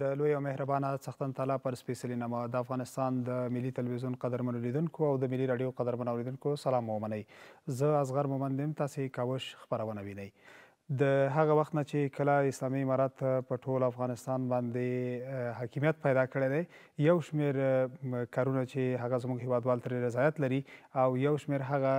د لوی او مهربانه څښتن تعالی پر سپیشلی نامه د افغانستان د ملي ټلویزیون قدرمن اوریدونکو او د ملي رادیو قدرمن اوریدونکو سلام ومنئ زه اصغر مومندم تاسو کاوش خبرونه وینئ د هغه وخت نه چې کله اسلامي امارات په ټول افغانستان باندې حاکمیت پیدا کړی دی یو شمیر کارونه چې هغه زموږ هیوادوال ترې رضایت لري او یو شمیر هغه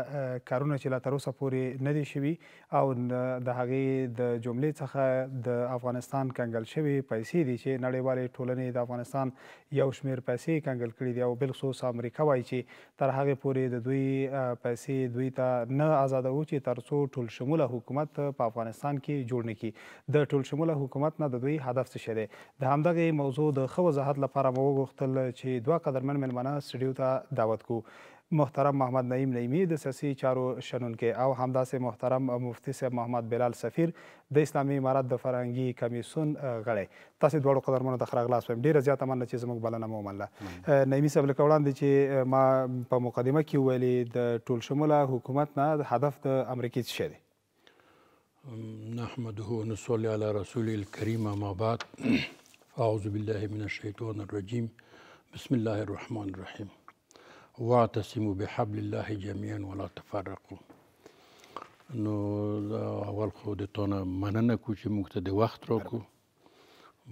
کارونه چې لا تر اوسه پورې نه دي شوي او د هغې د جملې څخه د افغانستان کنګل شوي پیسې دي چې نړیوالې ټولنې د افغانستان یو شمیر پیسې کنګل کړي دي او بالخصوص امریکا وایي چې تر هغې پورې د دوی پیسې دوی ته نه آزادوو چې تر څو ټول شموله حکومت په افغانستان افغانستان کې جوړ نه کی د ټول شموله حکومت نه د دوی هدف څه شری د همدغه موضوع د خو وضاحت لپاره مو غوښتل چې دوه قدرمن ملمنه سټډیو ته دعوت کو محترم محمد نعیم نعیمی د سیاسي چارو شنونکي او همداسې محترم مفتي صاحب محمد بلال سفیر د اسلامي امارات د فرهنګي کمیسون غړی تاسو دواړو قدرمنو ته خراغلاس ویم ډیره زیاته مننه چې زموږ بلنه مو منله نعیمی صاحب لکه وړاندې چې ما په مقدمه کې ویلي د ټول شموله حکومت نه هدف د امریکې څه دی نحمده ونصلي على رسول الكريم ما بعد أعوذ بالله من الشيطان الرجيم بسم الله الرحمن الرحيم واعتصموا بحبل الله جميعا ولا تفرقوا نو اول خو د تونه مننه کو چې موږ ته د وخت راکو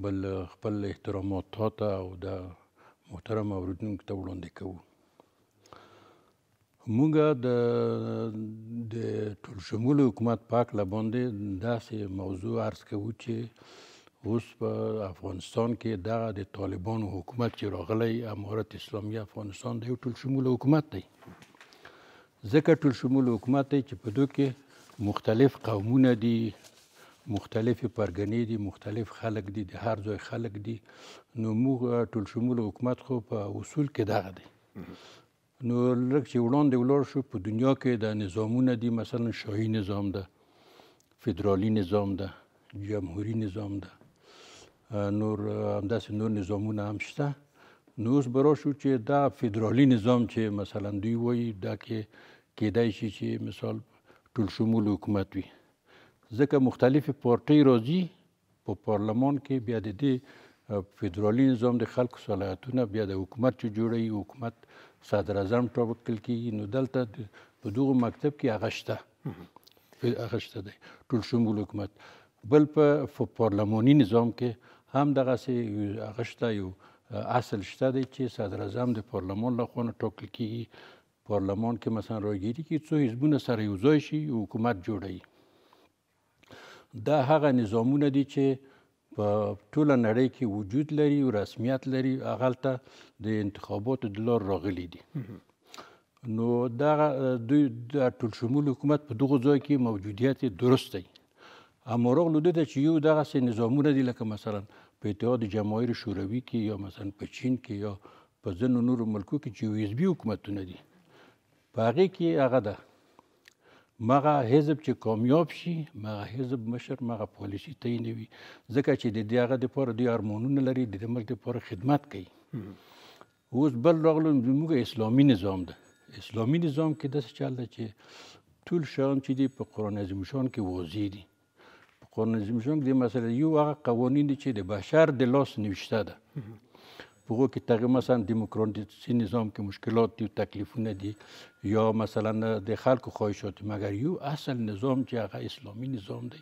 بل خپل احترامات ته او د محترم اوریدونکو ته وړاندې کوو موږ د د ټولشمول حکومت پاک لباندې داسې موضوع عرض کوو چې اوس په افغانستان کې دغه د طالبانو حکومت چې راغلی امارت اسلامي افغانستان د یو ټولشمول حکومت دی ځکه ټولشمول حکومت دی چې په دوی کې مختلف قومونه دي مختلف پرګنې دي مختلف خلک دي د هر ځای خلک دي نو موږ ټولشمول حکومت خو په اصول کې دغه دی نو لږ چې وړاندې ولاړ شو په دنیا کې د نظامونه دي مثلا شاهي نظام ده فدرالي نظام ده جمهوری نظام ده نور همداسې نور نظامونه هم شته نو اوس به راشو چې دا فدرالي نظام چې مثلا دوی وایي دا کې کیدای شي چې مثال ټول شمول حکومت وي ځکه مختلفې پارټۍ راځي په پا پارلمان کې بیا د دې فدرالي نظام د خلکو صلاحیتونه بیا د حکومت چې جوړوي حکومت صدر اعظم ټاکل کیږي نو دلته په دغه مکتب کې هغه شته هغه شته دی ټول شمول حکومت بل په پارلماني نظام کې هم دغسې هغه شته یو اصل شته دی چې صدر اعظم د پارلمان له خوا ټاکل کیږي پارلمان کې مثلا راګیری کې څو حزبونه سره یو ځای شي حکومت جوړوي دا هغه نظامونه دي چې په ټوله نړۍ کې وجود لري او رسمیت لري هغلته د انتخاباتو د لار راغلي دي نو دا دوی د ټول شمول حکومت په دغه ځای کې موجودیت درست دی اما راغلو ده چې یو دغسې نظامونه دي لکه مثلا په اتحاد جماهیر شوروي کې یا مثلا په چین کې یا په ځینو نورو ملکو کې چې یو حزبي حکومتونه دي په هغې کې هغه ده مغه حزب چې کامیاب شي مغه حزب مشر مغه پالیسي تعینوي وي ځکه چې د دې هغه دپاره دوی ارمانونه لري د دې ملک دپاره خدمت کوي اوس بل راغلو زموږ اسلامي نظام ده اسلامي نظام کې داسې چل ده چې ټول شیان چې دي په قرآن عظیم شان کې واضح دي په قرآن عظیم شان کې د مسله یو هغه قوانین دي چې د بشر د لاس نوشته ده په هغه کې تغیر مثلا دیموکراتیکي نظام کې مشکلات دي او تکلیفونه دي یا مثلا د خلکو خواهشات مګر یو اصل نظام چې هغه اسلامي نظام دی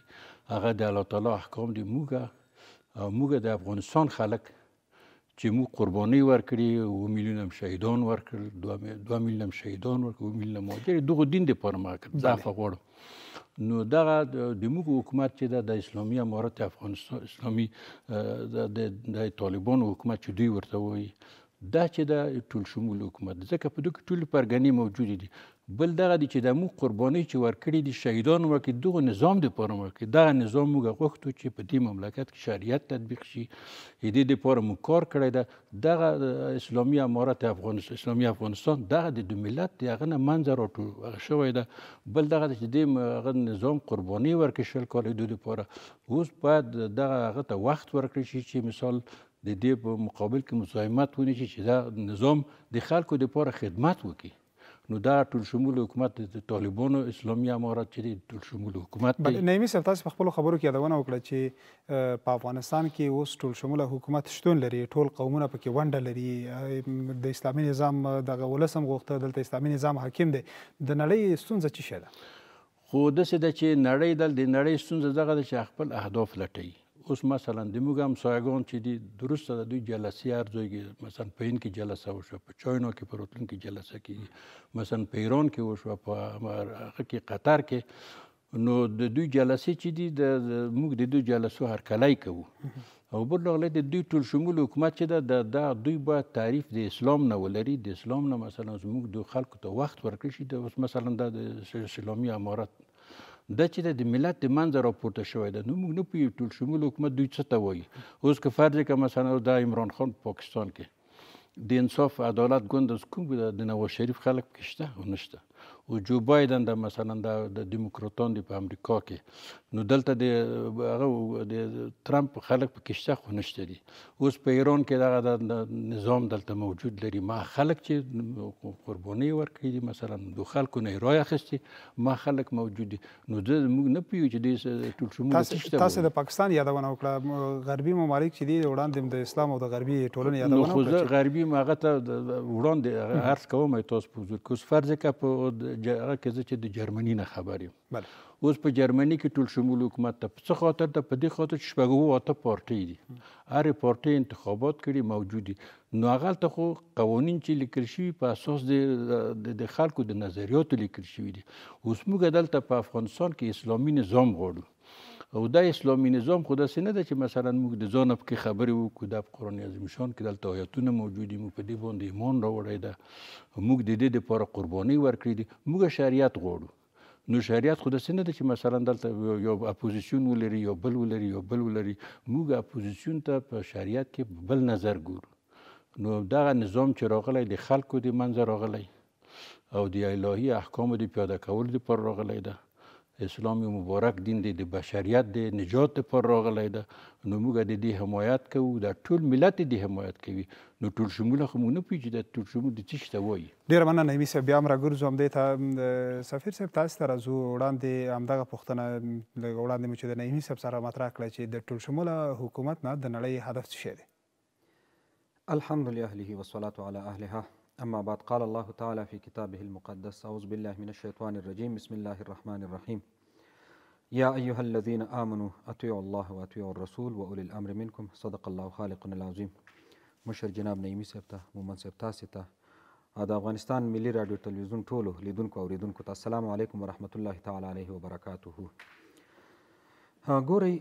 هغه د الله تعالی احکام دی موږ موږ د افغانستان خلک چې مو قرباني ورکړي او میلیون هم شهیدان ورکړل 2 میلیون هم شهیدان ورکړل او میلیون مهاجر دغه دین د پرماکت ضعف غوړو نو دغه د موږ حکومت چې د اسلامي امارت افغانستان اسلامي د طالبان حکومت چې دوی ورته وایي دا چې د ټول شمول حکومت ځکه په دوه ټول پرګنې موجود دي بل دغه دي چې د موږ قربانۍ چې ورکړي دي شهیدان ورکړي دغه نظام دپاره ورکړي دغه نظام موږ غوښتو چې په دې مملکت کې شریعت تطبیق شي د دې دپاره موږ کار کړی ده دغه اسلامي امارت افغانستان اسلامي افغانستان دغه د دو ملت د هغه نه منځه راټول شوی ده بل دغه چې دې هغه نظام قربانۍ ورکړي شل کالو دوی دپاره اوس باید دغه هغه ته وخت ورکړی شي چې مثال د دې په مقابل کې مزاحمت ونه شي چې دا نظام د خلکو دپاره خدمت وکړي نو دا ټول شمول حکومت د طالبانو اسلامي امارات چې ټول شمول حکومت دی نایمي صاحب تاسو په خپل خبرو کې یادونه وکړه چې په افغانستان کې اوس ټول شمول حکومت شتون لري ټول قومونه پکې ونډه لري د اسلامي نظام د ولسم غوښته دلته اسلامي نظام حاکم دی د نړۍ ستونزه چی شه ده خو د څه د چې نړۍ دل د نړۍ ستونزه دغه د خپل اهداف لټي اوس مثلا د موږ هم سایګون چې دی درسته د دوی جلسې ارزوي مثلا په هند کې جلسه وشو په چاینا کې په روتلن کې جلسه کې مثلا په ایران کې وشو په هغه کې قطر کې نو د دوی جلسې چې دی د موږ د دوی جلسو هرکلی کوو او بل لغله د دوی ټول شمول حکومت چې د د دوی باید تعریف د اسلام نه ولري د اسلام نه مثلا زموږ د خلکو ته وخت ورکړي شي د مثلا د اسلامي امارات دا چې د ملت د منځه راپورته شوی ده نو موږ نه پوهیږو ټول شمول حکومت دوی څه ته وایي اوس که فرض که مثلا دا عمران خان په پاکستان کې د انصاف عدالت ګوند از کوم د نواز شریف خلک کې شته او نشته او جو بایدن د مثلا د دیموکراتان دی په امریکا کې نو دلته د هغه د ترامپ خلک په کشته خو نشته دي اوس په ایران کې دغه نظام دلته موجود لري ما خلک چې قرباني ورکړي دي مثلا د خلکو نه رای اخیستي ما خلک موجود دي نو د موږ نه پیو چې د ټول شمول تاسو تاسو د پاکستان یادونه وکړه غربي ممالک چې دي وړاندې د اسلام او د غربي ټولنې یادونه وکړه نو خو غربي ماغه ته وړاندې عرض کوم تاسو په حضور کې فرض کې په هغه کې چې د جرمني نه خبر یم بله اوس په جرمني کې ټول شمول حکومت ته څه خاطر ته په دې خاطر چې شپږو اته پارټۍ دي هر پارټۍ انتخابات کړي موجودي نو هغه ته خو قوانين چې لیکل شوي په اساس د د خلکو د نظریاتو لیکل شوي دي اوس موږ دلته په افغانستان کې اسلامي نظام غواړو او دا اسلامي نظام خو داسې نه ده چې مثلا موږ د ځان پکې خبرې وکړو دا په قرآن عظیم شان کې دلته آیاتونه موجود دي موږ په دې باندې ایمان راوړی ده موږ د دې دپاره قربانۍ ورکړې دي موږ شریعت غواړو نو شریعت خو داسې نه ده چې مثلا دلته یو اپوزیسیون ولري یو بل ولري یو بل ولري موږ اپوزیسیون ته په شریعت کې بل نظر ګورو نو دغه نظام چې راغلی د خلکو د منځه راغلی او د الهي احکامو د پیاده کولو دپاره راغلی ده اسلام یو مبارک دین دی د بشریت د نجات لپاره راغلی ده نو موږ د دې حمایت کوو دا ټول ملت د حمایت کوي نو ټول شمول خو مونږ نه پیږي د ټول شمول د څه شته وایي ډیر مننه نیمه صاحب بیا هم راګرځو هم د ته سفیر صاحب تاسو ته راځو وړاندې همدغه پوښتنه وړاندې مو چې د نیمه صاحب سره مطرح کړه چې د ټول شمول حکومت نه د نړۍ هدف څه شی دی الحمدلله اهله والصلاه علی اهلها أما بعد قال الله تعالى في كتابه المقدس أعوذ بالله من الشيطان الرجيم بسم الله الرحمن الرحيم يا أيها الذين آمنوا أطيعوا الله وأطيعوا الرسول وأولي الأمر منكم صدق الله خالقنا العظيم مشر جناب نعیمی صاحب ته مومن صاحب تاسې ته د افغانستان ملي رادیو تلویزیون ټولو لیدونکو اوریدونکو ته السلام علیکم ورحمت الله تعالی علیه وبرکاته ګورئ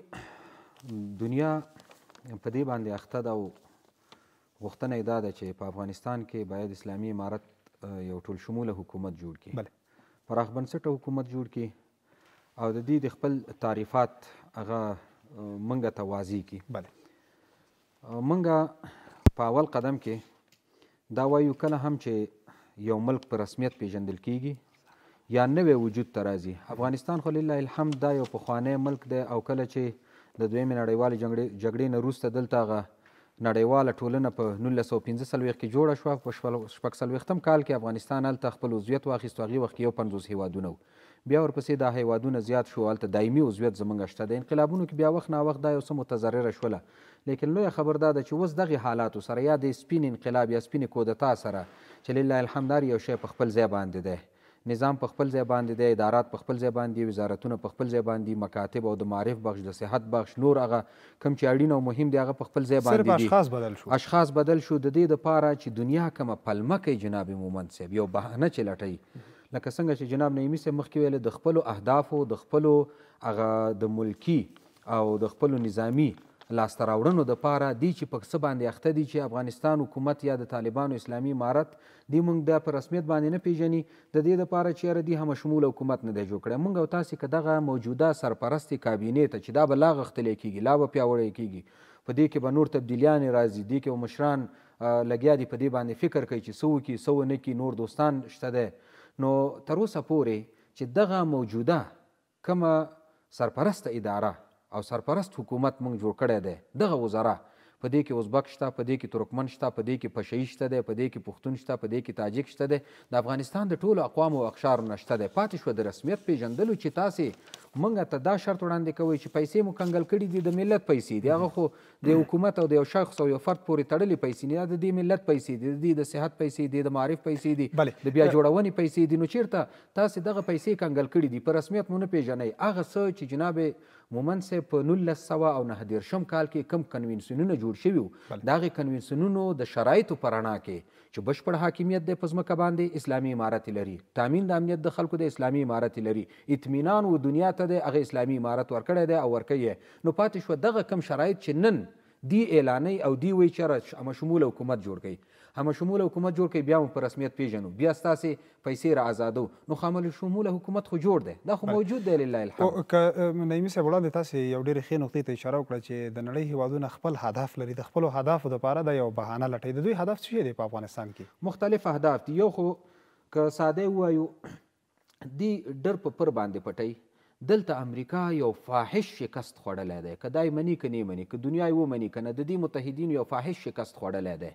دنیا په دې باندې اخته ده او غوښتنه دا ده چې په افغانستان کې باید اسلامي امارت یو ټول شموله حکومت جوړ کړي بله پراخ بنسټه حکومت جوړ کړي او د دې د خپل تعریفات هغه منګه ته واضح کړي بله منګه په اول قدم کې دا وایو کله هم چې یو ملک په رسمیت پیژندل کیږي یا نوې وجود ته راځي افغانستان خو لله الحمد دا یو پخوانی ملک دی او کله چې د دویمې نړیوالې جګړې نه وروسته دلته هغه نړیواله ټولنه په 1945 کې جوړه شو په 1946 کال کې افغانستان هلته خپل عضویت واخیست هغه وخت یو 50 هیوادونه بیا ورپسې دا هیوادونه زیات شو هلته دایمي عضویت زمونږ شته د انقلابونو کې بیا وخت نا وخت دا یو څه متضرره شوله لیکن لویه خبر دا ده چې اوس دغې حالاتو سره یا د سپین انقلاب یا سپین کودتا سره چې لله الحمد یو شی په خپل ځای باندې دی نظام په خپل ځای باندې دی ادارات په خپل ځای باندې وزارتونه په خپل ځای باندې مکاتب او د معرف بخش د صحت بخش نور هغه کم چې اړین او مهم دی هغه په خپل ځای باندې دي اشخاص بدل شو اشخاص بدل شو د دې لپاره چې دنیا کومه پلمه کوي جناب مومن صاحب یو بهانه چې لټي لکه څنګه چې جناب نعیمي صاحب مخکې ویل د خپلو اهدافو د خپلو هغه د ملکی او د خپلو نظامی لاسته راوړنو د پاره دی چې په څه باندې اخته دي چې افغانستان حکومت یا د طالبانو اسلامي امارت دی موږ د په رسمیت باندې نه پیژني د دې لپاره چې اره دی هم شمول حکومت نه دی جوړ کړی موږ او تاسو که دغه موجوده سرپرستی کابینه ته چې دا به لا غښتلی کیږي لا به پیاوړی کیږي په دې کې به نور تبدیلیانې راځي دې کې مشران لګیا دي په دې باندې فکر کوي چې څه وکړي څه ونه کړي نور دوستان شته دی نو تر اوسه پورې چې دغه موجوده کومه سرپرسته اداره او سرپرست حکومت موږ جوړ کړی دی دغه وزرا په دې کې ازبک شته په دې کې ترکمن شته په دې کې پشهي شته دی په دې کې پښتون شته په دې کې تاجک شته دی د افغانستان د ټولو اقوامو او اقشارو نه شته دی پاتې شوه د رسمیت پیژندلو چې تاسې موږ ته دا شرط وړاندې کوي چې پیسې مو کنګل کړي دي د ملت پیسې دي هغه خو د حکومت او د یو شخص او یو فرد پورې تړلې پیسې نه د دې ملت پیسې دي د دې د صحت پیسې دي د معارف پیسې دي د بیا جوړونې پیسې دي نو چیرته تاسې دغه پیسې کنګل کړي دي په رسمیت مو نه پیژنئ هغه څه چې جناب مومن صاحب په نولس سوه او نهه دېرشم کال کې کم کنوینسیونونه جوړ شوي وو د هغې کنوینسیونونو د شرایطو په رڼا کې چې بشپړ حاکمیت دی په ځمکه باندې اسلامي عمارت لري تامین د امنیت د خلکو د اسلامي عمارت لري اطمینان و دنیا ته دی هغه اسلامي عمارت ورکړی دی او ورکوي نو پاتې شوه دغه کم شرایط چې نن دی اعلاني او دی وی چې هم شمول حکومت جوړ کړي هم شمول حکومت جوړ کړي بیا هم په رسمیت پیژنو بیا ستاسو پیسې را آزادو نو خامل شمول حکومت خو جوړ دی دا خو موجود دی لله الحمد او ک نایمي صاحب وړاندې تاسو یو ډېر ښې نقطې ته اشاره وکړه چې د نړۍ هیوادونه خپل هدف لري د خپل هدف لپاره د یو بهانه لټوي د دوی هدف څه دی په افغانستان کې مختلف اهداف دي یو خو که ساده وایو دی ډر په پر باندې پټي دلته امریکا یو فاحش شکست خوړلی دی که دای مني که نه مني که دنیا یې ومني که نه د دې متحدینو یو فاحش شکست خوړلی دی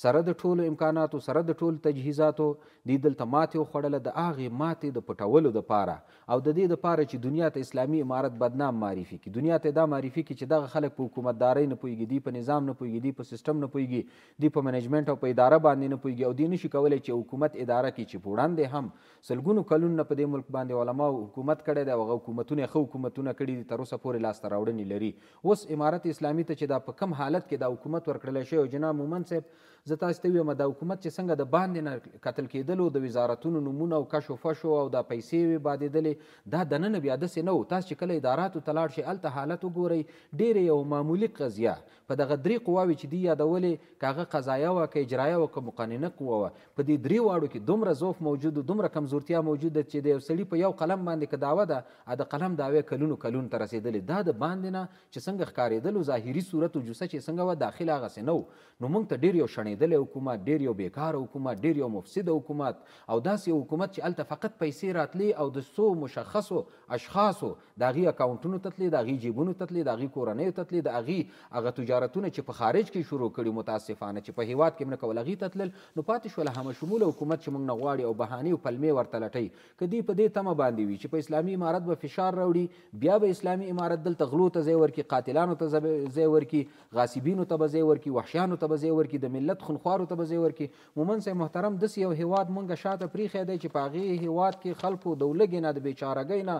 سره د ټولو امکاناتو سره د ټولو تجهیزاتو دې دلته ماتې وخوړله د هغې ماتې د پټولو دپاره او د دې دپاره چې دنیا ته اسلامي امارت بدنام معرفي کړي دنیا ته دا معرفي کړي چې دغه خلک په حکومتدارۍ نه پوهېږي دوی په نظام نه پوهېږي دوی په سیسټم نه پوهېږي دوی په منیجمنټ او په اداره باندې نه پوهېږي او دوی نشي کولی چې حکومت اداره کړي چې په وړاندې هم سلګونو کلونو نه په دې ملک باندې علماو حکومت کړی دی او هغه حکومتونه ښه حکومتونه کړي دي تر اوسه پورې لاسته راوړنې لري اوس امارت اسلامي ته چې دا په کم حالت کې دا حکومت ورکړلی شوی او جناب مومن صاحب زه تاسو ته ویم د حکومت چې څنګه د باندې نه قتل کېدلو د وزارتونو نومونه او کشو فشو او د پیسې وې بادېدلې دا دننه بیا داسې نه و تاسو چې کله اداراتو ته لاړ شئ هلته حالت وګورئ ډېرې یو معمولي قضیه په دغه درې قواوې چې دی یادولې که هغه قضایه وه که اجرایه وه که مقننه قوه وه په دې درې واړو کې دومره ضعف موجود دومره کمزورتیا موجود ده چې د یو سړي په یو قلم باندې که دعوه ده د قلم دعوې کلونو کلونو ته رسېدلې دا د باندې نه چې څنګه ښکارېدلو ظاهري صورت او جوسه چې څنګه وه داخله هغسې نه و نو موږ ته ډېر یو شڼې ورانېدلی حکومت ډیر یو بیکاره حکومت ډیر یو مفسده حکومت او داسې یو حکومت چې هلته فقط پیسې راتلې او د څو مشخصو اشخاصو د هغې اکاونټونو ته تلې د هغې جیبونو ته تلې د هغې کورنیو ته تلې د هغې هغه تجارتونه چې په خارج کې شروع کړي متاسفانه چې په هیواد کې نه کول هغې ته تلل نو پاتې شول همشموله حکومت چې موږ نه غواړي او بهانې او پلمې ورته لټوي که دوی په دې تمه باندې وي چې په اسلامي امارت به فشار راوړي بیا به اسلامي امارت دلته غلو ته ځای ورکړي قاتلانو ته ځای ورکړي غاصبینو ته به ځای ورکړي وحشیانو ته به ځای ورکړي د ملت مملکت خونخوارو ته به ځای ورکړي مومن صاحب محترم داسې یو هیواد مونږ شاته پریښی دی چې په هغې هیواد کې خلکو د ولږې نه د بېچارګۍ نه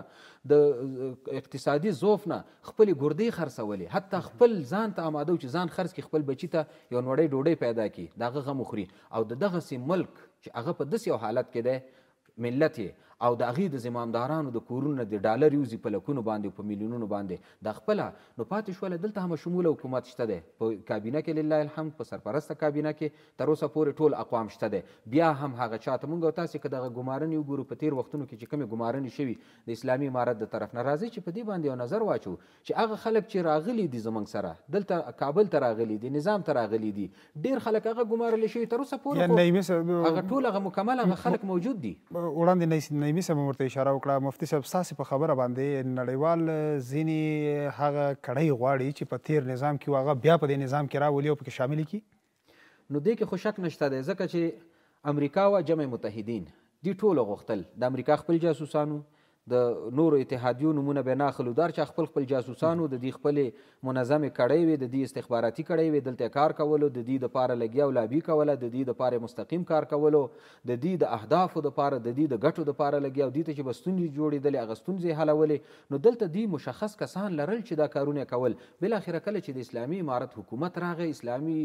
د اقتصادي ظوف نه خپلې ګردې خرڅولې حتی خپل ځان ته آماده چې ځان خرڅ کړي خپل بچي ته یو نوړۍ ډوډۍ پیدا کړي د هغه غم وخوري او د دغسې ملک چې هغه په داسې یو حالت کې دی ملت یې او د هغې د زمامدارانو د کورونو نه د ډالر یوزي په لکونو باندې په میلیونونو باندې د خپله نو پاتې شوله دلته هم شمول حکومت شته دی په کابینه کې لله الحمد په سرپرسته کابینه کې تر اوسه پورې ټول اقوام شته دی بیا هم هغه چاته مونږ او تاسې که دغه ګمارنې وګورو په تیر وختونو کې چې کومې ګمارنې شوي د اسلامي امارت د طرف نه راځي چې په دې باندې یو نظر واچو چې هغه خلک چې راغلي دي زمونږ سره دلته کابل ته راغلي دي نظام ته راغلي دي ډېر خلک هغه ګمارلی شوي تر اوسه پورې هغه ټول هغه مکمل هغه خلک موجود دي وړاندې نایمي صاحب هم ورته اشاره وکړه مفتي صاحب ستاسې په خبره باندې نړیوال ځینې هغه کړۍ غواړي چې په تیر نظام کې هغه بیا په دې نظام کې راولي او پکې شامل کړي نو دې کې خو شک نشته دی ځکه چې امریکا وه جمع متحدین دې ټوله غوښتل د امریکا خپل جاسوسانو د نورو اتحادیو نمونه به نه اخلو دار چې خپل خپل جاسوسانو د دې خپل منظمه کړۍ وي د دې استخباراتي کړۍ وي دلته کار کولو د دې د پاره لګیا او لابي کوله د دې د پاره مستقیم کار کولو د دې د اهدافو د پاره د دې د غټو د پاره لګیا او دې ته چې بستونې جوړېدل هغه ستونزې حلولې نو دلته دې مشخص کسان لرل چې دا کارونه کول بل اخر کله چې د اسلامي امارت حکومت راغی اسلامي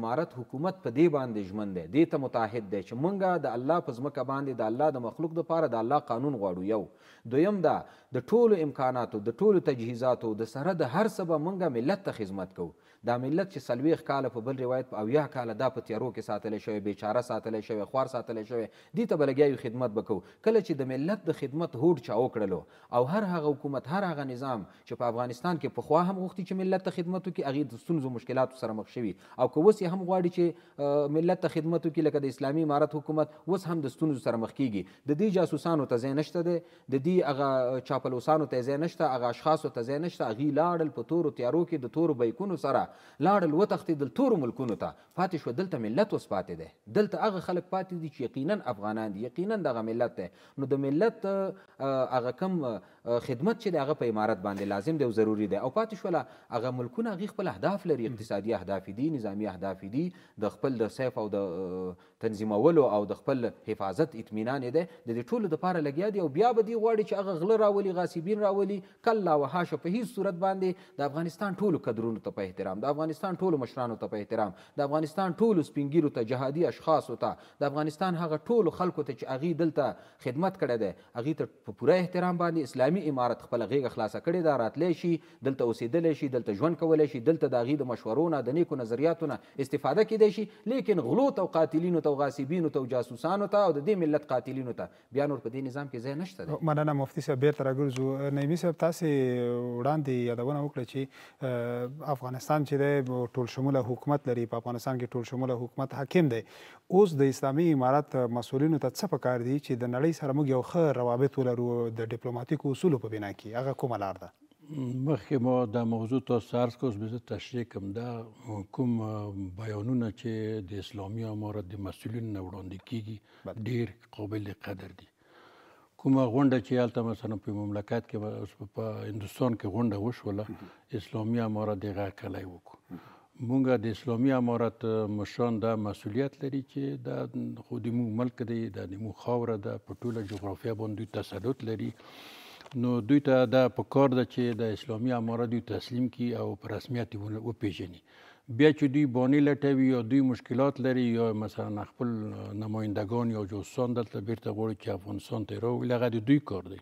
امارت حکومت په دې باندې ژمن دی دې ته متحد دی چې مونږه د الله په ځمکه باندې د الله د مخلوق د پاره د الله قانون غواړو یو دویم دا د ټولو امکاناتو د ټولو تجهیزاتو د سره د هر سبا مونږه ملت ته خدمت کوو دا ملت چې څلوېښت کاله په بل روایت په اویا کاله دا په تیارو کې ساتلی شوی بیچاره ساتلی شوی خوار ساتلی شوی دې ته به لګیا خدمت به کوو کله چې د ملت د خدمت هوډ چا وکړلو او هر هغه حکومت هر هغه نظام چې په افغانستان کې پخوا هم غوښتي چې ملت ته خدمت وکړي هغې د ستونزو مشکلاتو سره مخ شوي او که اوس یې هم غواړي چې ملت ته خدمت وکړي لکه د اسلامي امارت حکومت اوس هم د ستونزو سره مخ کیږي د دې جاسوسانو ته ځای نشته دی د دې هغه چاپلوسانو ته ځای نشته هغه اشخاصو ته ځای نشته هغې لاړل په تورو تیارو کې د تورو بیکونو سره لاړل وتښتېدل تورو ملکونو ته پاتې شوه دلته ملت اوس پاتې دی دلته هغه خلک پاتې دي چې یقینا افغانان دي یقینا دغه ملت دی نو د ملت هغه کم خدمت چې دی هغه په عمارت باندې لازم دی او ضروري دی او پاتې شوله هغه ملکونه هغې خپل اهداف لري اقتصادي اهداف دي نظامي اهداف دي د خپل د سیف او د تنظیمولو او د خپل حفاظت اطمینان دی د دې ټولو دپاره لګیا دي او بیا به دوی غواړي چې هغه غله راولي غاصبین راولي کله وهاشه په هیڅ صورت باندې د افغانستان ټولو قدرونو ته په احترام احترام د افغانستان ټولو مشرانو ته په احترام د افغانستان ټولو سپینګیرو ته جهادي اشخاصو ته د افغانستان هغه ټولو خلکو ته چې هغې دلته خدمت کړی دی هغې ته په پوره احترام باندې اسلامي امارت خپله غېږه خلاصه کړې ده راتلی شي دلته اوسېدلی شي دلته ژوند کولی شي دلته د هغې د مشورو نه د نیکو نظریاتو نه استفاده کیدی شي لیکن غلو ته او قاتلینو ته او غاصبینو ته او جاسوسانو ته او د دې ملت قاتلینو ته بیا نور په دې نظام کې ځای نشته دی مننه مفتي صاحب بیرته راګرځو نعمي صاحب تاسې وړاندې یادونه وکړه چې افغانستان چې چې د ټول شموله حکومت لري په افغانستان کې ټول شموله حکومت حاکم دی اوس د اسلامي امارات مسولینو ته څه پکار دی چې د نړۍ سره موږ یو ښه روابط ولرو د ډیپلوماټیکو اصولو په بنا کې هغه کومه لار ده مخکې ما دا موضوع تاسو ته عرض کوم زه تشریح کوم دا کوم بیانونه چې د اسلامي امارات د مسولینو وړاندې کیږي ډیر قابل قدر دي کومه غونډه چې هلته مثلا په مملکت کې اوس په هندوستان کې غونډه وشوله اسلامي امارت دغه کلی وکړو مونږ د اسلامي امارت مشران دا مسؤلیت لري چې دا خو د مونږ ملک دی دا د مونږ خاوره ده په ټوله جغرافیه باندې تسلط لري نو دوی ته دا په کار ده چې د اسلامي امارت دوی تسلیم کړي او په رسمیت یې وپېژني بیا چې دوی بانی لټوي یا دوی مشکلات لري یا مثلا خپل نمایندگان یا جوستان دلته بیرته غواړي چې افغانستان ته راوړي هغه د دوی کار دی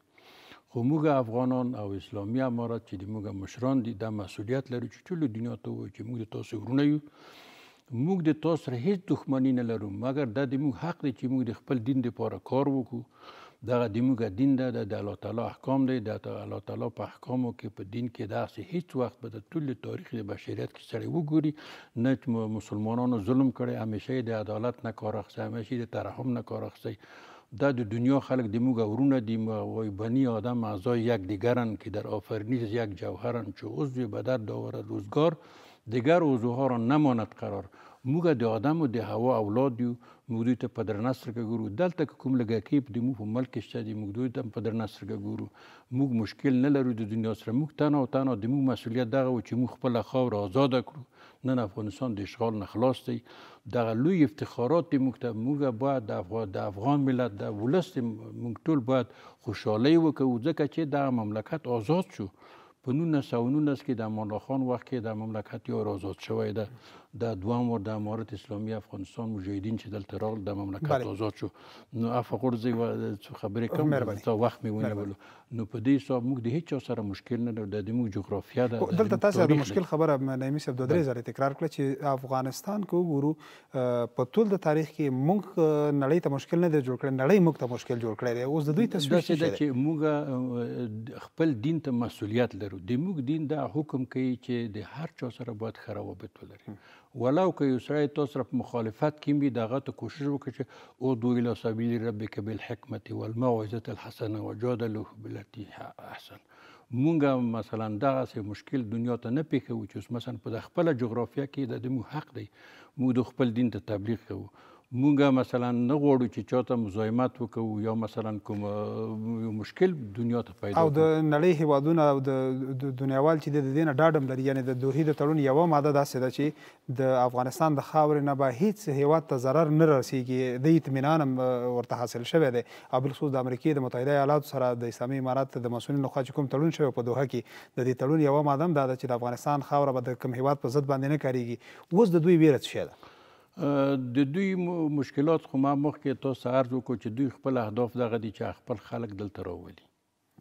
خو موږ افغانان او اسلامي امارات چې د موږ مشران دي دا مسؤلیت لري چې ټول دنیا ته ووایي چې موږ د تاسو ورونه یو موږ د تاسو سره هیڅ دښمني نه لرو مګر دا د موږ حق دی چې موږ د خپل دین لپاره کار وکړو دغه دیموږه دین ده د الله تعالی احکام دی د الله تعالی په احکامو کې په دین کې داسې هیڅ وخت به د ټول تاریخ د بشریت کې سړی وګوري نه چې مسلمانانو ظلم کړي همیشه د عدالت نه کار اخلي همیشه د ترحم نه کار اخلي دا د دنیا خلک د موږ ورونه دی وای بنی آدم اعضای یک دیگرن که در آفرینش یک جوهرن چه عضو بدر داور روزگار دیگر عضوها را نماند قرار موږ د آدم و د هوا اولاد یو موږ دوی ته په درنه سترګه ګورو دلته کوم لګاکۍ په دمو په ملک کې شته دي موږ دوی ته په درنه سترګه ګورو موږ مشکل نه لرو د دنیا سره موږ تنه او تنه د موږ مسؤلیت دغه و چې موږ خپله خاوره ازاده کړو نن افغانستان د اشغال نه خلاص دی دغه لوی افتخارات دی موږ ته موږ باید د افغان, د افغان ملت د ولس موږ ټول باید خوشحالۍ وکړو ځکه چې دغه مملکت آزاد شو په نولس سوه نولس کې د امان الله خان وخت کې د مملکت یو آزاد شوی ده د دوام ور د امارت اسلامي افغانستان مجاهدین چې دلته راغل د مملکت آزاد شو نو افغان زی و خبرې کوم تا وخت میونه ولو نو په دې حساب موږ د هیڅ سره مشکل نه د دمو جغرافیا د دلته تاسو د مشکل خبره نایمي صاحب د درې زره تکرار کړ چې افغانستان کو ګورو په ټول د تاریخ کې موږ نړۍ ته مشکل نه دی جوړ کړی نړۍ موږ ته مشکل جوړ کړی دی اوس د دوی تصویر څه دی چې موږ خپل دین ته مسولیت لرو د موږ دین دا حکم کوي چې د هر چا سره باید خرابوبت ولري ولو که اسرائیل تاسو طرف مخالفت کیم بی دغه ته کوشش وکړي چې او دو الى سبیل ربک بالحکمت والموعظه الحسنه وجادله بالتي احسن مونږه مثلا دغه سه مشکل دنیا ته نه پیښو چې مثلا په خپل جغرافیه کې د مو حق دی مو د خپل دین ته تبلیغ کوو مونږه مثلا نه غواړو چې چاته مزاحمت وکړو یا مثلا کوم مشکل دنیا ته پیدا او د نړۍ هیوادونه او د دنیاوال چې د دې نه ډاډم لري یعنی د دوحې د تړون یوه ماده داسې ده چې د افغانستان د خاورې نه به هیڅ هیواد ته ضرر نه رسیږي د اطمینان هم ورته حاصل شوی دی او بالخصوص د امریکې د متحده ایالاتو سره د اسلامي امارات د مسؤلینو لخوا چې کوم تړون شوی په دوحه کې د دې تړون یوه ماده هم دا ده چې د افغانستان خاوره به د کوم هیواد په ضد باندې نه کاریږي اوس د دوی ویره څه شی ده د دوی مشکلات خو ما مخکې تاسو عرض وکړو چې دوی خپل اهداف دغه دي چې خپل خلک دلته راولي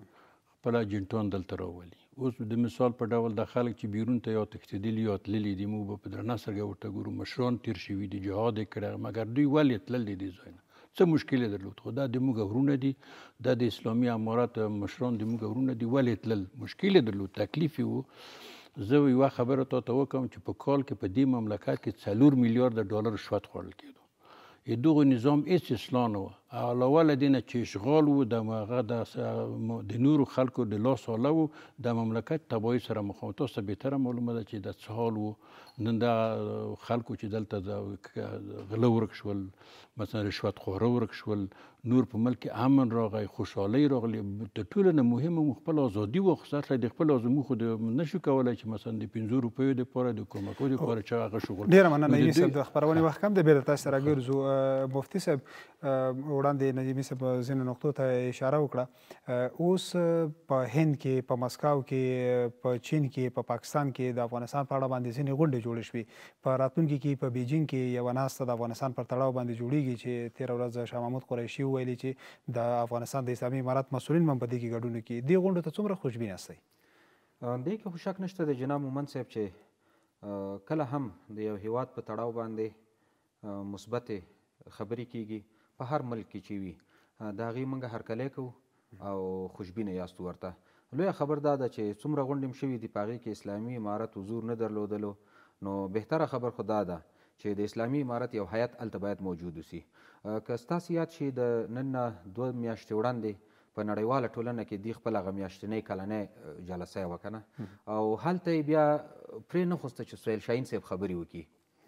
خپل اجنټان دلته راولي اوس د مثال په ډول د خلک چې بیرون ته یو تښتېدلي یا تللي دي موږ به په درنه سترګه ورته ګورو مشران تیر شوي دي جهاد یې کړی مګر دوی ولې تللي دي ځای نه څه مشکل یې درلود خو دا زموږ غرونه دي دا د اسلامي امارات مشران زموږ غرونه دي ولې تلل مشکل یې درلود تکلیف یې و زه یو خبره ته ته وکم چې په کال کې په دې مملکت کې څلور میلیارډ ډالر رشوت خوړل کېدو دغه نظام هیڅ اصلاح نه و اولول دینه چې اشغال وو د هغه د د نورو خلکو د لاس اله وو د مملکت تباهي سره مخ او تاسو به تر معلومه ده چې د سهال وو نن د خلکو چې دلته غلو ورک شول مثلا رشوت خور ورک شول نور په ملک امن راغی خوشحالي راغلی د ټولو نه مهمه خپل ازادي و خصوصا د خپل ازمو خو نشو کولای چې مثلا د 500 روپیو د پوره د کومکو د پوره چې هغه شغل ډیر مننه یې صاحب د خبرونه وخت کم د بیرته سره ګرځو مفتي صاحب وړاندې نجیب صاحب ځینې نقطو ته اشاره وکړه اوس په هند کې په مسکاو کې په چین کې په پاکستان کې د افغانستان په اړه باندې ځینې غونډې جوړې شوې په راتلونکي کې په بیجینګ کې یو ناسته د افغانستان پر تړاو باندې جوړیږي چې تیر ورځ شاه محمود قریشي وویل چې د افغانستان د اسلامي امارات مسولین هم په دې کې ګډون کوي دې غونډو ته څومره خوشبین یاستئ دې کې خو شک نشته د جناب مومن صاحب چې کله هم د یو هیواد په تړاو باندې مثبتې خبرې کیږي په هر ملک کې چې وي د هغې موږ هرکلی کوو او خوشبینه یاستو ورته لویه خبر دا ده چې څومره غونډې هم شوي دي په هغې کې اسلامي عمارت حضور نه درلودلو نو بهتره خبر خو دا ده چې د اسلامي عمارت یو هیات هلته باید موجود وسي که ستاسې یاد شي د نن نه دوه میاشتې وړاندې په نړیواله ټولنه کې دی خپل هغه میاشتنۍ کلنۍ جلسه وکنه او هلته بیا پرې نه خوسته چې سویل شاهین صاحب خبرې وکړي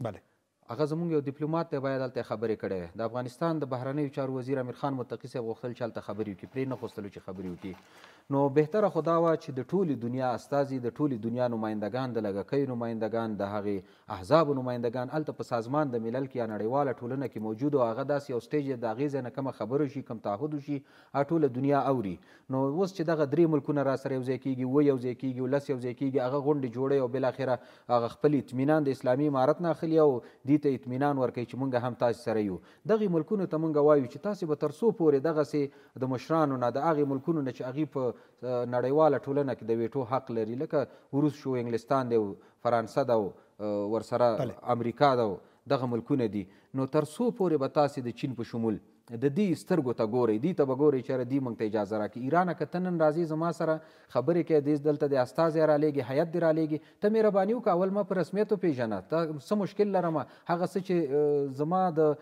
بله هغه زمونږ یو ډیپلوماټ ته باید دلته خبرې کړي د افغانستان د بهرنیو چارو وزیر امیر خان متقی صاحب غوښتل چې هلته خبرې وکړي پرې نه غوښتلو چې خبرې وکړي نو بهتره خو دا وه چې د ټولې دنیا استازي د ټولې دنیا نمایندګان د لږکیو نمایندګان د هغې احزابو نمایندګان هلته په سازمان د ملل کې یا نړیواله ټولنه کې موجود او هغه داسې یو سټیج د هغې ځای نه کومه خبره شي کوم تعهد وشي هغه ټوله دنیا اوري نو اوس چې دغه درې ملکونه را سره یو ځای کېږي و یو ځای کېږي لس یو ځای کېږي هغه غونډې جوړوي او بلاخره هغه خپل اطمینان د اسلامي عمارت نه اخلي او دې دوی ته اطمینان ورکوي چې مونږ هم تاسو سره یو دغه ملکونو ته مونږ وایو چې تاسو به تر څو پورې دغه سي د مشرانو نه د هغه ملکونو نه چې هغه په نړیواله ټولنه کې د ویټو حق لري لکه روس شو انګلستان دی فرانسه ده ورسره امریکا ده دغه ملکونه دي نو تر څو پورې به تاسې د چین په شمول د دې سترګو ته ګوري دې ته به ګوري چېرې دې موږ ته اجازه راکړي ایرانه که ته نن راځې زما سره خبرې کوې دې دلته د استازی رالیږي هیات دې رالیږي ته مهرباني وکړه اول ما په رسمیت وپېژنه ته څه مشکل لرم هغه څه چې زما د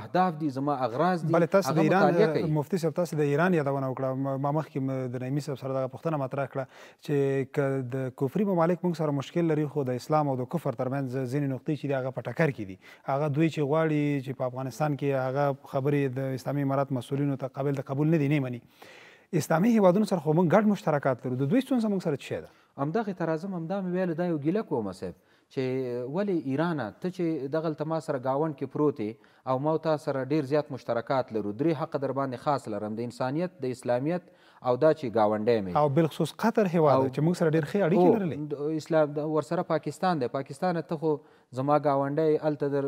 اهداف دي زما اغراض دي بله تاسو د ایران مفتي صاحب تاسو د ایران یادونه وکړه ما مخکې د نعیمي صاحب سره دغه پوښتنه مطرح کړه چې که د کفري ممالک موږ سره مشکل لري خو د اسلام او د کفر ترمنځ ځینې نقطې چې دي هغه په ټکر کې دي هغه دوی چې غواړي چې په افغانستان کې هغه خبرې د اسلامي امارات مسولینو ته قابل د قبول نه دي نه مني اسلامي هیوادونو سره خو موږ ګډ مشترکات لرو د دوی ستونزه موږ سره څه ده همدغه ترازم همدا مې ویل دا یو ګیله کوم صاحب چې ولی ایران ته چې دغلته ما سره گاون کې پروت او ما تا سره ډیر زیات مشترکات لرو درې حق در باندې خاص لرم د انسانیت د اسلامیت او دا چې گاونډی مې او بل خصوص قطر هیواد چې موږ سره ډیر ښه اړیکې لرلې اسلام ور سره پاکستان دی پاکستان ته خو زما گاونډی هلته در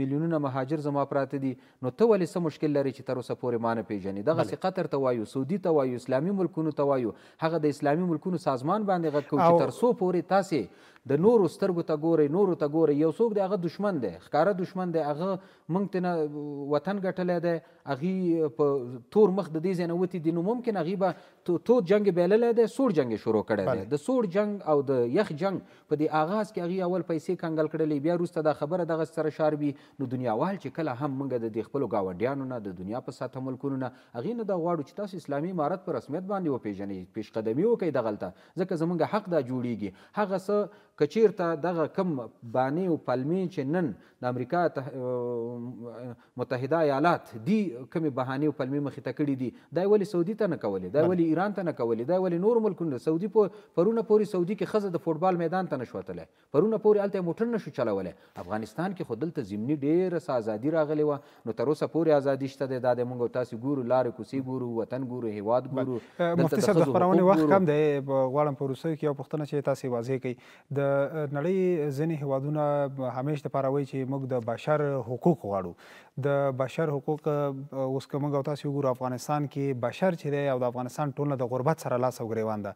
میلیونونه مهاجر زما پراته دي نو ته ولې څه مشکل لري چې تر اوسه پورې ما نه پېژنې دغسې قطر ته وایو سعودي ته وایو اسلامي ملکونو ته وایو هغه د اسلامي ملکونو سازمان باندې غږ کوو چې تر څو پورې تاسې د نورو سترګو ته ګورئ نورو ته ګورئ یو څوک دی هغه دشمن دی ښکاره دشمن دی هغه موږ ته نه وطن ګټلی دی هغې په تور مخ د دې ځای نه وتې دي نو ممکن هغې به تور جنګ یې بیللی دی سوړ جنګ یې شروع کړی دی د سوړ جنګ او د یخ جنګ په دې آغاز کې هغې اول پیسې کنګل کړلې کوي بیا وروسته دا خبره دغه سره شاروي نو دنیاوال چې کله هم موږ د دې خپلو ګاونډیانو نه د دنیا په ساته ملکونو نه هغې نه دا غواړو چې تاسو اسلامي امارت په رسمیت باندې وپېژنئ پیشقدمي وکړئ دغلته ځکه زموږ حق دا جوړیږي هغه څه کچیرته دغه کم بانی او پلمی چې نن د امریکا متحده ایالات دی کم بهانی او پلمی مخې ته کړي دي دا ولی سعودي ته نه کولې دا ولی ایران ته نه کولې دا ولی نور ملکونو سعودي په پرونه پوری سعودي کې خزه د فوټبال میدان ته نشو تللی پرونه پوری الته موټر نشو چلولی افغانستان کې خو دلته زمینی ډیره ازادي راغلی و نو تر اوسه پوری ازادي شته دی دا د موږ تاسو ګورو لارې کوڅې ګورو وطن ګورو هیواد ګورو مفتی صاحب د خبرونې وخت کم دی غواړم په روسیو کې یو پوښتنه چې تاسې واضح کړئ د د نړۍ ځینې هیوادونه همیش د پاره وایي چې موږ د بشر حقوق غواړو د بشر حقوق اوس کوم غو تاسو وګورئ افغانستان کې بشر چې دی او د افغانستان ټولنه د غربت سره لاس او ګریوان ده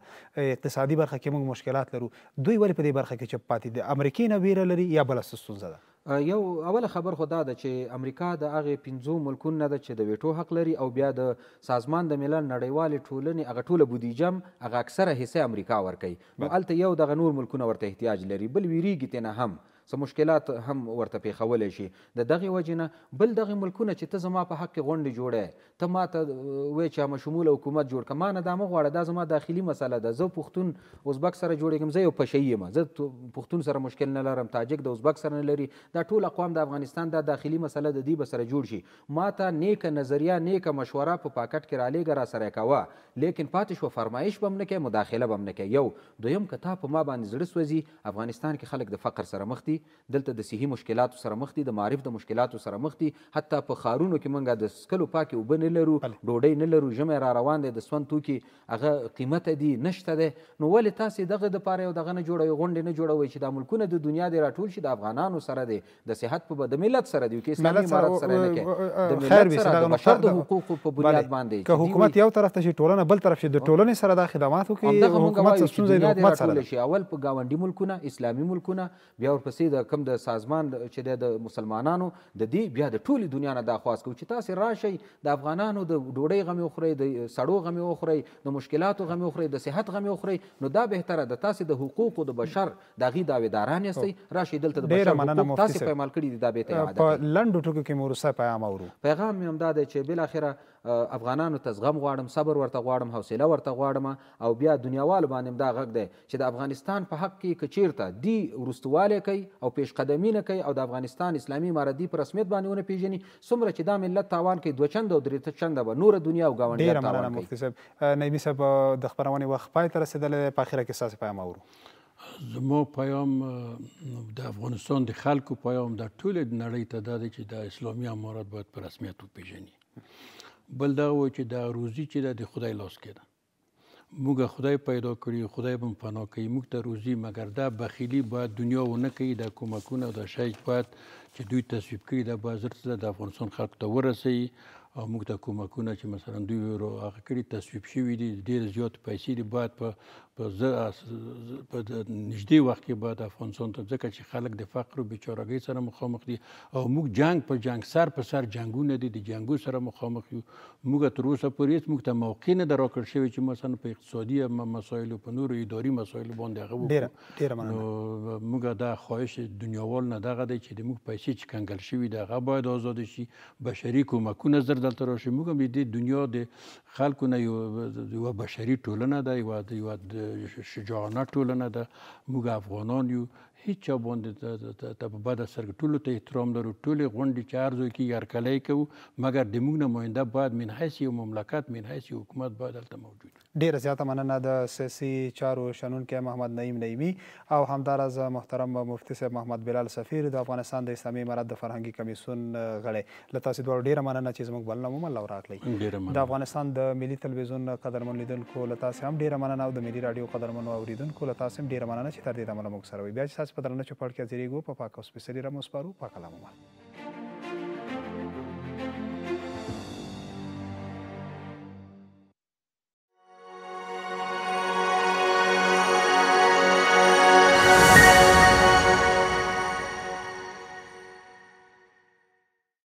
اقتصادي برخه کې موږ مشکلات لرو دوی ولې په دې برخه کې چپ پاتې دي امریکای نه ویره لري یا بل څه ستونزه ده یو اوله خبر خو دا ده چې امریکا د هغې پنځو ملکونو نه ده چې د ویټو حق لري او بیا د سازمان د ملل نړیوالې ټولنې هغه ټوله بودیجه هم هغه اکثره حصه امریکا ورکوي نو هلته یو دغه نور ملکونه ورته احتیاج لري بل ویریږي ترې نه هم څه مشکلات هم ورته پیښولی شي د دغې وجې نه بل دغې ملکونه چې ته زما په حق کې غونډې جوړی ته ما ته وایې چې همه شمول حکومت جوړ که ما نه دا مه غواړه دا زما داخلي مسله ده زه پښتون ازبک سره جوړېږم زه یو پشهي یم زه پښتون سره مشکل نه لرم تاجک د ازبک سره نه لري دا ټول اقوام د افغانستان دا داخلي مسله د دوی به سره جوړ شي ما ته نیکه نظریه نیکه مشوره په پاکټ کې رالیږه را سره یې کوه لیکن پاتې شوه فرمایش به هم نه کوې مداخله به هم نه کوې یو دویم که تا په ما باندې زړه سوځي افغانستان کې خلک د فقر سره مخ دي دي دلته د صحي مشکلاتو سره مخ دي د معرف د مشکلاتو سره مخ دي حتی په ښارونو کې مونږ د سکلو پاکې اوبه نه لرو ډوډۍ نه لرو ژمی را روان دی د سون توکي هغه قیمت دي نشته دی نو ولې تاسې دغه دپاره یو دغه نه جوړوئ غونډې نه جوړوئ چې دا ملکونه د دنیا دی راټول شي د افغانانو سره دی د صحت په د ملت سره دی که اسلامي امارت سره نه کې د ملت سره د بشر د حقوقو په بنیاد باندې که حکومت یو طرف ته شي ټولنه بل طرف شي د ټولنې سره دا خدمات وکړي حکومت ستونزې د حکومت سره شي اول په ګاونډي ملکونه اسلامي ملکونه بیا ورپسې روسي د کم د سازمان چې د مسلمانانو د دې بیا د ټولې دنیا نه دا خواست کوي چې تاسو راشئ د افغانانو د ډوډۍ غمې وخورئ د سړو غمې وخورئ د مشکلاتو غمې وخورئ د صحت غمې وخورئ نو دا بهتره د تاسو د حقوقو د بشر د غي داویداران یاستئ راشئ دلته د بشر تاسو په مال کړی دا به ته په لندو ټکو کې مورسه پیغام اورو پیغام هم دا دی چې بل اخره افغانانو ته زغم غواړم صبر ورته غواړم حوصله ورته غواړم او بیا دنیاوالو باندې دا غږ دی چې د افغانستان په حق کې که چیرته دی وروستوالی کوي او پیشقدمي نه کوي او د افغانستان اسلامي امارت دی په رسمیت باندې ونه پیژني څومره چې دا ملت تاوان کوي دوه چنده او درې چنده به نوره دنیا او ګاونډیان تاوان کوي نعیمي صاحب د خپرونې وخت پای ته رسېدلی په اخره کې ستاسې پیام اورو زما پیام د افغانستان د خلکو پیام د ټول نړۍ ته دا دی چې د اسلامي امارات باید په رسمیت وپیژني بل دا و چې دا روزي چې د خدای لاس کې ده موږ خدای پیدا کړی خدای به پناه کوي موږ ته روزي مګر دا بخیلی باید دنیا و نه کوي دا کومکونه دا شی باید چې دوی تصویب کړي دا بازار ته د افغانستان خلق ته ورسي او موږ ته کومکونه چې مثلا دوی ورو هغه کړي تصویب شوی دي ډیر زیات پیسې دي باید په په په نږدې وخت کې به د افغانستان ته ځکه چې خلک د فقر او بیچارهګۍ سره مخامخ دي او موږ جنگ په جنگ سر په سر جنگونه دي د جنگو سره مخامخ یو موږ تر اوسه پورې هیڅ موږ ته موقع نه دراکړ شوی چې مثلا په اقتصادي مسایلو په نورو اداري مسایلو باندې هغه وکړو موږ دا خواهش دنیاوال نه دغه دی چې د موږ پیسې چې کنګل شوي دي هغه باید آزاد شي بشري کومکونه زر دلته راشي موږ هم د دنیا د خلکو نه یو بشري ټولنه ده یو شجاعانه ټولنه ده موږ افغانان یو هیڅ چا باندې د په بد اثر ټولو ته احترام لرو ټولې غونډې چې هر ځای کې هرکلی کوو مګر د موږ نه مهمده باید من حیث یو مملکت من حیث یو حکومت باید هلته موجود ډیره زیاته مننه د سیاسي چارو شنونکی محمد نعیم نعیمي او همداراز محترم مفتي صاحب محمد بلال سفیر د افغانستان د اسلامي امارت د فرهنګي کمیسون غړی له تاسو دواړو ډیره مننه چې زموږ بلنه مو الله راکړي د افغانستان د ملي تلویزیون قدرمن لیدونکو له تاسو هم ډیره مننه او د ملي رادیو قدرمنو اوریدونکو له تاسو هم ډیره مننه چې تر دې دمه موږ سره وي بیا چې تاسو په درنه چوپړ کې حاضرېږو په پاک او سپېڅلي رمو سپارو پاک الله مو